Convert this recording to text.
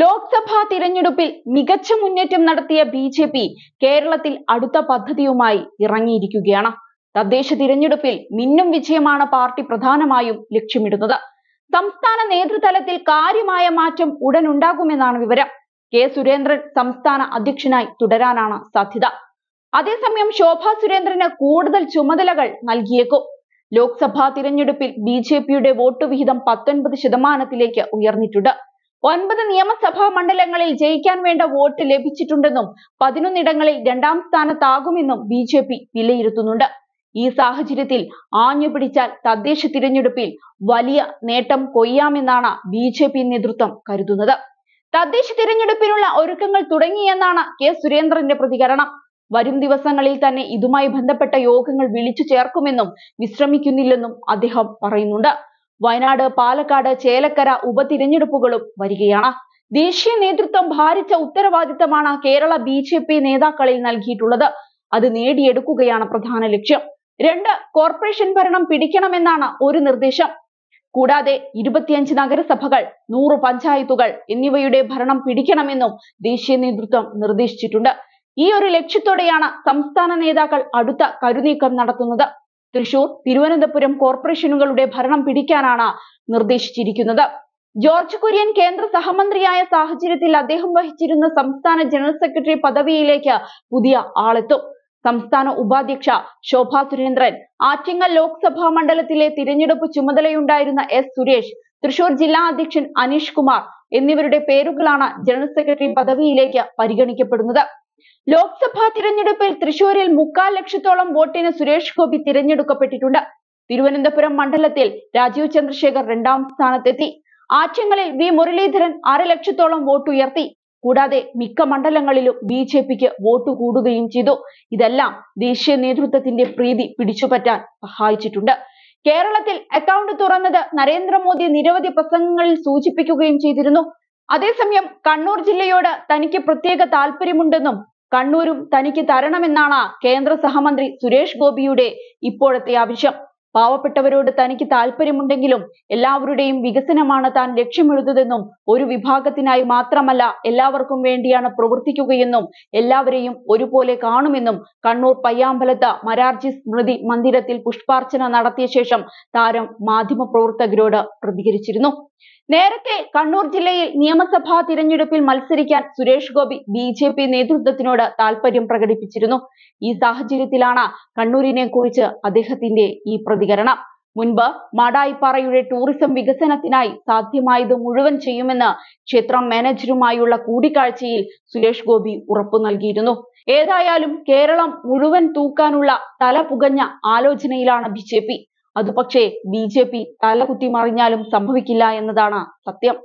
ലോക്സഭാ തിരഞ്ഞെടുപ്പിൽ മികച്ച മുന്നേറ്റം നടത്തിയ ബി ജെ പി കേരളത്തിൽ അടുത്ത പദ്ധതിയുമായി ഇറങ്ങിയിരിക്കുകയാണ് തദ്ദേശ തിരഞ്ഞെടുപ്പിൽ മിന്നും വിജയമാണ് പാർട്ടി പ്രധാനമായും ലക്ഷ്യമിടുന്നത് സംസ്ഥാന നേതൃതലത്തിൽ കാര്യമായ മാറ്റം ഉടൻ ഉണ്ടാകുമെന്നാണ് വിവരം കെ സുരേന്ദ്രൻ സംസ്ഥാന അധ്യക്ഷനായി തുടരാനാണ് സാധ്യത അതേസമയം ശോഭ സുരേന്ദ്രന് കൂടുതൽ ചുമതലകൾ നൽകിയേക്കും ലോക്സഭാ തിരഞ്ഞെടുപ്പിൽ ബി ജെ പിയുടെ വോട്ട് വിഹിതം പത്തൊൻപത് ശതമാനത്തിലേക്ക് ഉയർന്നിട്ടുണ്ട് ഒൻപത് നിയമസഭാ മണ്ഡലങ്ങളിൽ ജയിക്കാൻ വേണ്ട വോട്ട് ലഭിച്ചിട്ടുണ്ടെന്നും പതിനൊന്നിടങ്ങളിൽ രണ്ടാം സ്ഥാനത്താകുമെന്നും ബി ജെ പി വിലയിരുത്തുന്നുണ്ട് ഈ സാഹചര്യത്തിൽ ആഞ്ഞു പിടിച്ചാൽ തദ്ദേശ തിരഞ്ഞെടുപ്പിൽ വലിയ നേട്ടം കൊയ്യാമെന്നാണ് ബി ജെ പി നേതൃത്വം കരുതുന്നത് തദ്ദേശ തിരഞ്ഞെടുപ്പിനുള്ള ഒരുക്കങ്ങൾ തുടങ്ങിയെന്നാണ് കെ സുരേന്ദ്രന്റെ പ്രതികരണം വരും ദിവസങ്ങളിൽ തന്നെ ഇതുമായി ബന്ധപ്പെട്ട യോഗങ്ങൾ വിളിച്ചു ചേർക്കുമെന്നും വിശ്രമിക്കുന്നില്ലെന്നും അദ്ദേഹം പറയുന്നുണ്ട് വയനാട് പാലക്കാട് ചേലക്കര ഉപതിരഞ്ഞെടുപ്പുകളും വരികയാണ് ദേശീയ നേതൃത്വം ഭാരിച്ച ഉത്തരവാദിത്തമാണ് കേരള ബി ജെ പി നേതാക്കളിൽ നൽകിയിട്ടുള്ളത് അത് നേടിയെടുക്കുകയാണ് പ്രധാന ലക്ഷ്യം രണ്ട് കോർപ്പറേഷൻ ഭരണം പിടിക്കണമെന്നാണ് ഒരു നിർദ്ദേശം കൂടാതെ ഇരുപത്തിയഞ്ച് നഗരസഭകൾ നൂറ് പഞ്ചായത്തുകൾ എന്നിവയുടെ ഭരണം പിടിക്കണമെന്നും ദേശീയ നേതൃത്വം നിർദ്ദേശിച്ചിട്ടുണ്ട് ഈ ഒരു ലക്ഷ്യത്തോടെയാണ് സംസ്ഥാന നേതാക്കൾ അടുത്ത കരുനീക്കം നടത്തുന്നത് തൃശൂർ തിരുവനന്തപുരം കോർപ്പറേഷനുകളുടെ ഭരണം പിടിക്കാനാണ് നിർദ്ദേശിച്ചിരിക്കുന്നത് ജോർജ് കുര്യൻ കേന്ദ്ര സഹമന്ത്രിയായ സാഹചര്യത്തിൽ അദ്ദേഹം വഹിച്ചിരുന്ന സംസ്ഥാന ജനറൽ സെക്രട്ടറി പദവിയിലേക്ക് പുതിയ ആളെത്തും സംസ്ഥാന ഉപാധ്യക്ഷ ശോഭാ സുരേന്ദ്രൻ ആറ്റിങ്ങൽ ലോക്സഭാ മണ്ഡലത്തിലെ തിരഞ്ഞെടുപ്പ് ചുമതലയുണ്ടായിരുന്ന എസ് സുരേഷ് തൃശൂർ ജില്ലാ അധ്യക്ഷൻ അനീഷ് കുമാർ എന്നിവരുടെ പേരുകളാണ് ജനറൽ സെക്രട്ടറി പദവിയിലേക്ക് പരിഗണിക്കപ്പെടുന്നത് ലോക്സഭാ തിരഞ്ഞെടുപ്പിൽ തൃശൂരിൽ മുക്കാൽ ലക്ഷത്തോളം വോട്ടിന് സുരേഷ് ഗോപി തിരഞ്ഞെടുക്കപ്പെട്ടിട്ടുണ്ട് തിരുവനന്തപുരം മണ്ഡലത്തിൽ രാജീവ് ചന്ദ്രശേഖർ രണ്ടാം സ്ഥാനത്തെത്തി ആറ്റങ്ങളിൽ വി മുരളീധരൻ അര ലക്ഷത്തോളം വോട്ട് ഉയർത്തി കൂടാതെ മിക്ക മണ്ഡലങ്ങളിലും ബി ജെ പിക്ക് വോട്ട് കൂടുകയും ചെയ്തു ഇതെല്ലാം ദേശീയ നേതൃത്വത്തിന്റെ പ്രീതി പിടിച്ചുപറ്റാൻ സഹായിച്ചിട്ടുണ്ട് കേരളത്തിൽ അക്കൗണ്ട് തുറന്നത് നരേന്ദ്രമോദി നിരവധി പ്രസംഗങ്ങളിൽ സൂചിപ്പിക്കുകയും ചെയ്തിരുന്നു അതേസമയം കണ്ണൂർ ജില്ലയോട് തനിക്ക് പ്രത്യേക താല്പര്യമുണ്ടെന്നും കണ്ണൂരും തനിക്ക് തരണമെന്നാണ് കേന്ദ്ര സഹമന്ത്രി സുരേഷ് ഗോപിയുടെ ഇപ്പോഴത്തെ ആവശ്യം പാവപ്പെട്ടവരോട് തനിക്ക് താല്പര്യമുണ്ടെങ്കിലും എല്ലാവരുടെയും വികസനമാണ് താൻ ലക്ഷ്യമിടുന്നതെന്നും ഒരു വിഭാഗത്തിനായി മാത്രമല്ല എല്ലാവർക്കും വേണ്ടിയാണ് പ്രവർത്തിക്കുകയെന്നും എല്ലാവരെയും ഒരുപോലെ കാണുമെന്നും കണ്ണൂർ പയ്യാമ്പലത്ത് മരാർജി സ്മൃതി മന്ദിരത്തിൽ പുഷ്പാർച്ചന നടത്തിയ ശേഷം താരം മാധ്യമപ്രവർത്തകരോട് പ്രതികരിച്ചിരുന്നു നേരത്തെ കണ്ണൂർ ജില്ലയിൽ നിയമസഭാ തിരഞ്ഞെടുപ്പിൽ മത്സരിക്കാൻ Suresh Gopi B J P നേതൃത്വത്തിനോട് താല്പര്യം പ്രകടിപ്പിച്ചിരുന്നു ഈ സാഹചര്യത്തിലാണ് കണ്ണൂരിനെ കുറിച്ച് അദ്ദേഹത്തിന്റെ ഈ പ്രതികരണം മുൻപ് മാടായിപ്പാറയുടെ ടൂറിസം വികസനത്തിനായി സാധ്യമായത് മുഴുവൻ ചെയ്യുമെന്ന് ക്ഷേത്രം മാനേജരുമായുള്ള കൂടിക്കാഴ്ചയിൽ സുരേഷ് ഗോപി ഉറപ്പു നൽകിയിരുന്നു ഏതായാലും കേരളം മുഴുവൻ തൂക്കാനുള്ള തല പുകഞ്ഞ ആലോചനയിലാണ് ബി അതുപക്ഷേ പക്ഷേ ബി ജെ പി തലകുത്തി മറിഞ്ഞാലും സംഭവിക്കില്ല എന്നതാണ് സത്യം